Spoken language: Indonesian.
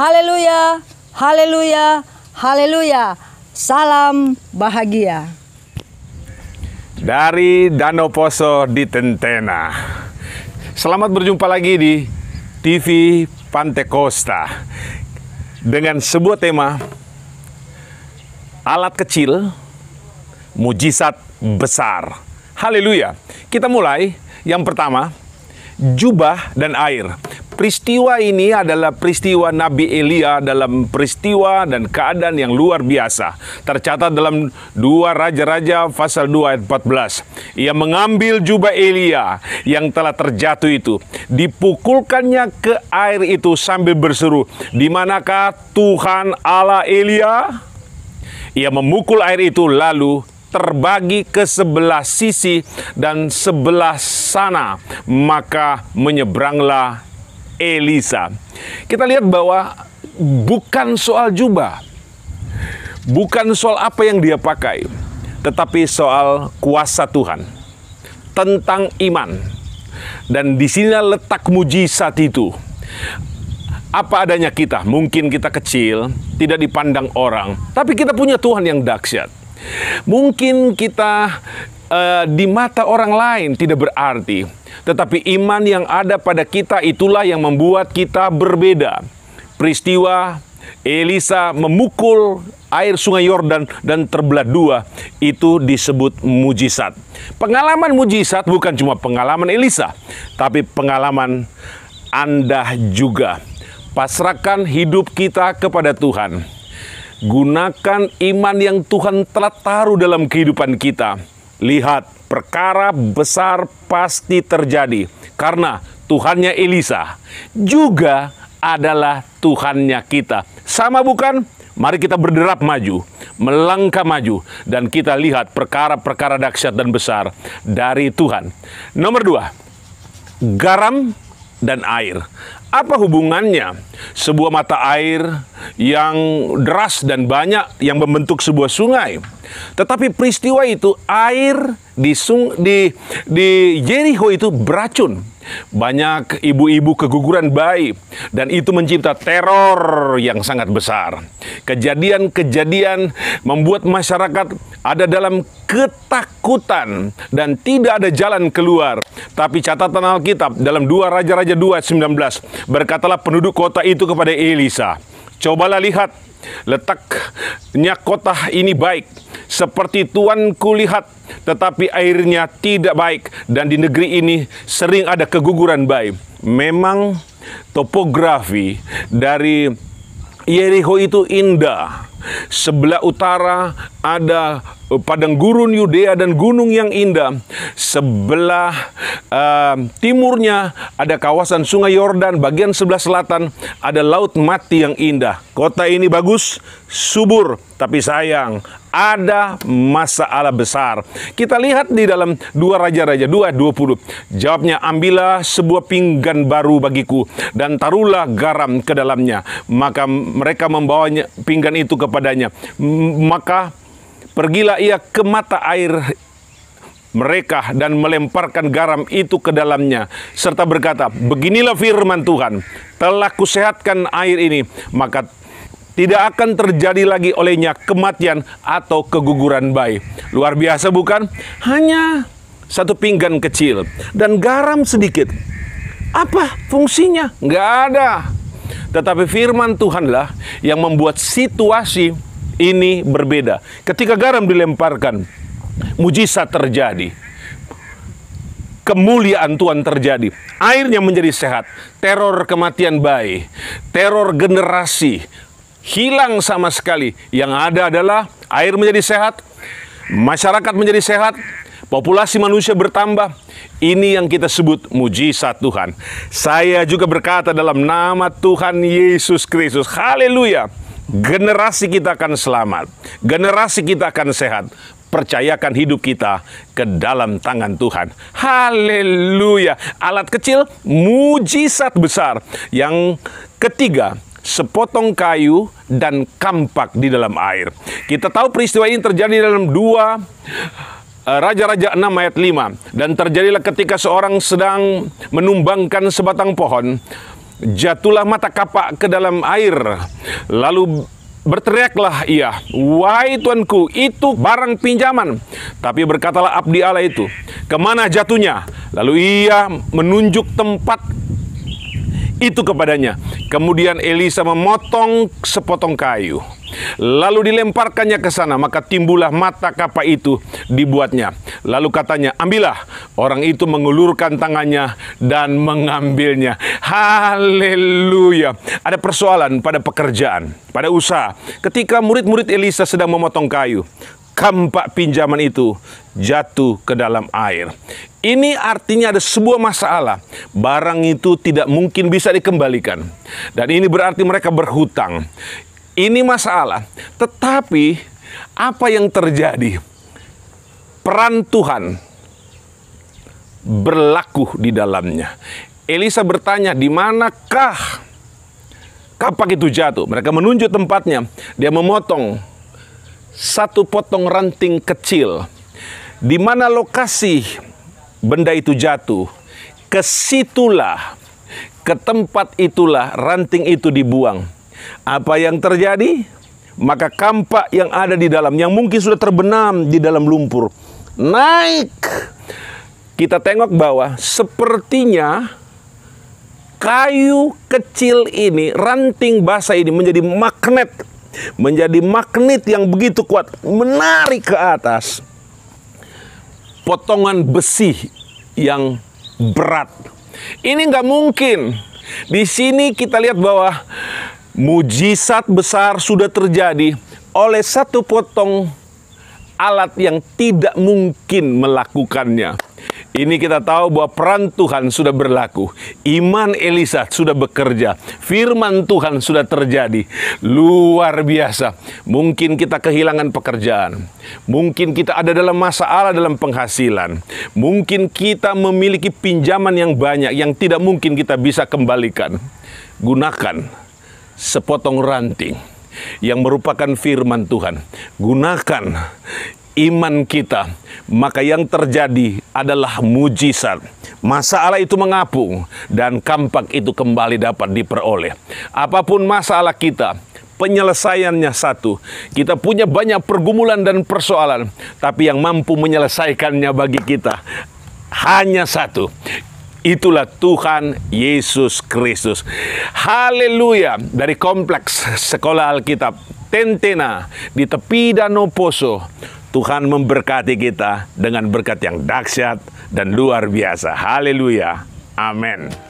Haleluya, haleluya, haleluya. Salam bahagia. Dari Danau Poso di Tentena. Selamat berjumpa lagi di TV Pantekosta dengan sebuah tema alat kecil, mujizat besar. Haleluya. Kita mulai yang pertama, jubah dan air. Peristiwa ini adalah peristiwa Nabi Elia dalam peristiwa dan keadaan yang luar biasa. Tercatat dalam dua Raja-Raja pasal 2 ayat 14. Ia mengambil jubah Elia yang telah terjatuh itu. Dipukulkannya ke air itu sambil berseru, Di manakah Tuhan Allah Elia? Ia memukul air itu lalu terbagi ke sebelah sisi dan sebelah sana, maka menyeberanglah Elisa. Kita lihat bahwa bukan soal jubah, bukan soal apa yang dia pakai, tetapi soal kuasa Tuhan tentang iman. Dan di sini letak mujizat itu apa adanya kita. Mungkin kita kecil, tidak dipandang orang, tapi kita punya Tuhan yang dahsyat. Mungkin kita uh, di mata orang lain tidak berarti, tetapi iman yang ada pada kita itulah yang membuat kita berbeda. Peristiwa Elisa memukul air sungai Yordan dan terbelah dua itu disebut mujizat. Pengalaman mujizat bukan cuma pengalaman Elisa, tapi pengalaman Anda juga Pasrahkan hidup kita kepada Tuhan. Gunakan iman yang Tuhan telah taruh dalam kehidupan kita. Lihat, perkara besar pasti terjadi karena Tuhannya Elisa juga adalah Tuhannya kita. Sama bukan? Mari kita berderap maju, melangkah maju, dan kita lihat perkara-perkara dahsyat dan besar dari Tuhan. Nomor dua, garam dan air. Apa hubungannya sebuah mata air yang deras dan banyak yang membentuk sebuah sungai? Tetapi peristiwa itu air di sung, di di Jericho itu beracun. Banyak ibu-ibu keguguran bayi dan itu mencipta teror yang sangat besar. Kejadian-kejadian membuat masyarakat ada dalam ketakutan dan tidak ada jalan keluar. Tapi catatan Alkitab dalam 2 Raja-Raja 2 19 berkatalah penduduk kota itu kepada Elisa, Cobalah lihat, letaknya kota ini baik, seperti tuanku lihat, tetapi airnya tidak baik, dan di negeri ini sering ada keguguran baik. Memang topografi dari Yeriho itu indah. Sebelah utara ada eh, padang gurun Yudea dan gunung yang indah. Sebelah uh, timurnya ada kawasan Sungai Yordan, bagian sebelah selatan ada laut mati yang indah. Kota ini bagus, subur, tapi sayang ada masalah besar. Kita lihat di dalam dua raja-raja dua puluh Jawabnya ambillah sebuah pinggan baru bagiku dan taruhlah garam ke dalamnya. Maka mereka membawanya pinggan itu kepadanya. Maka Pergilah ia ke mata air mereka dan melemparkan garam itu ke dalamnya serta berkata, "Beginilah firman Tuhan, telah kusehatkan air ini, maka tidak akan terjadi lagi olehnya kematian atau keguguran bayi." Luar biasa bukan? Hanya satu pinggan kecil dan garam sedikit. Apa fungsinya? Nggak ada. Tetapi firman Tuhanlah yang membuat situasi ini berbeda. Ketika garam dilemparkan, mujizat terjadi. Kemuliaan Tuhan terjadi. Airnya menjadi sehat. Teror kematian bayi, teror generasi hilang sama sekali. Yang ada adalah air menjadi sehat, masyarakat menjadi sehat, populasi manusia bertambah. Ini yang kita sebut mujizat Tuhan. Saya juga berkata dalam nama Tuhan Yesus Kristus. Haleluya generasi kita akan selamat, generasi kita akan sehat. Percayakan hidup kita ke dalam tangan Tuhan. Haleluya. Alat kecil, mujizat besar. Yang ketiga, sepotong kayu dan kampak di dalam air. Kita tahu peristiwa ini terjadi dalam dua eh, Raja-Raja 6 ayat 5 Dan terjadilah ketika seorang sedang menumbangkan sebatang pohon Jatuhlah mata kapak ke dalam air, lalu Berteriaklah ia, Wahai tuanku, itu barang pinjaman. Tapi berkatalah abdi Allah itu, kemana jatuhnya? Lalu ia menunjuk tempat itu kepadanya. Kemudian Elisa memotong sepotong kayu. Lalu dilemparkannya ke sana, maka timbullah mata kapak itu dibuatnya. Lalu katanya, ambillah. Orang itu mengulurkan tangannya dan mengambilnya. Haleluya. Ada persoalan pada pekerjaan, pada usaha. Ketika murid-murid Elisa sedang memotong kayu, keempat pinjaman itu jatuh ke dalam air. Ini artinya ada sebuah masalah. Barang itu tidak mungkin bisa dikembalikan. Dan ini berarti mereka berhutang. Ini masalah. Tetapi apa yang terjadi? Peran Tuhan berlaku di dalamnya. Elisa bertanya, di manakah kapak itu jatuh? Mereka menunjuk tempatnya. Dia memotong satu potong ranting kecil di mana lokasi benda itu jatuh, kesitulah, ke tempat itulah ranting itu dibuang. Apa yang terjadi? Maka kampak yang ada di dalam, yang mungkin sudah terbenam di dalam lumpur, naik. Kita tengok bawah, sepertinya kayu kecil ini, ranting basah ini menjadi magnet menjadi magnet yang begitu kuat, menarik ke atas potongan besi yang berat. Ini nggak mungkin. Di sini kita lihat bahwa mujizat besar sudah terjadi oleh satu potong alat yang tidak mungkin melakukannya. Ini kita tahu bahwa peran Tuhan sudah berlaku. Iman Elisa sudah bekerja. Firman Tuhan sudah terjadi. Luar biasa. Mungkin kita kehilangan pekerjaan. Mungkin kita ada dalam masalah dalam penghasilan. Mungkin kita memiliki pinjaman yang banyak yang tidak mungkin kita bisa kembalikan. Gunakan sepotong ranting yang merupakan firman Tuhan. Gunakan iman kita, maka yang terjadi adalah mujizat. Masalah itu mengapung dan kampak itu kembali dapat diperoleh. Apapun masalah kita, penyelesaiannya satu. Kita punya banyak pergumulan dan persoalan, tapi yang mampu menyelesaikannya bagi kita hanya satu. Itulah Tuhan Yesus Kristus. Haleluya. Dari kompleks Sekolah Alkitab Tentena di tepi Danau Poso Tuhan memberkati kita dengan berkat yang dahsyat dan luar biasa. Haleluya. Amin.